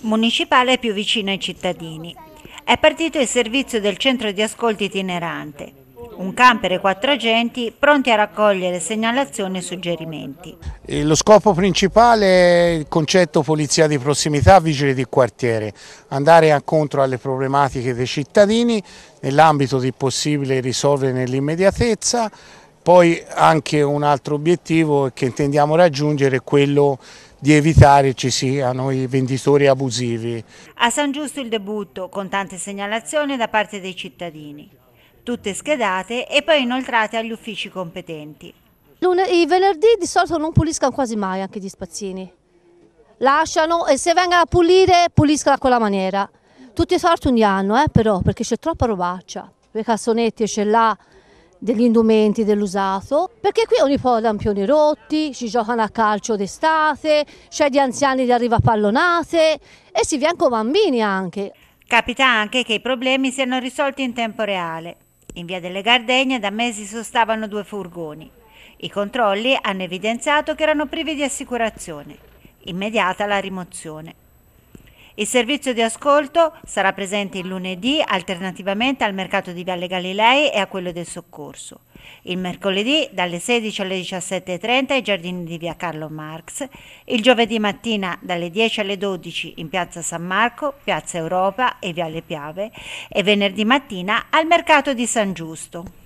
municipale più vicino ai cittadini. È partito il servizio del centro di ascolto itinerante, un camper e quattro agenti pronti a raccogliere segnalazioni e suggerimenti. Eh, lo scopo principale è il concetto polizia di prossimità, vigile di quartiere, andare incontro alle problematiche dei cittadini nell'ambito di possibile risolvere nell'immediatezza poi anche un altro obiettivo che intendiamo raggiungere è quello di evitare ci siano i venditori abusivi. A San Giusto il debutto, con tante segnalazioni da parte dei cittadini, tutte schedate e poi inoltrate agli uffici competenti. I venerdì di solito non puliscono quasi mai anche gli spazzini, lasciano e se vengono a pulire puliscono a quella maniera. Tutti i sorti ogni anno eh, però perché c'è troppa robaccia, i cassonetti c'è là, degli indumenti dell'usato, perché qui ogni po' lampioni rotti, si giocano a calcio d'estate, c'è di anziani di arriva pallonate e si viene bambini anche. Capita anche che i problemi siano risolti in tempo reale. In via delle Gardegne da mesi sostavano due furgoni. I controlli hanno evidenziato che erano privi di assicurazione. Immediata la rimozione. Il servizio di ascolto sarà presente il lunedì alternativamente al mercato di Viale Galilei e a quello del soccorso. Il mercoledì dalle 16 alle 17.30 ai giardini di via Carlo Marx. Il giovedì mattina dalle 10 alle 12 in piazza San Marco, piazza Europa e viale Piave. E venerdì mattina al mercato di San Giusto.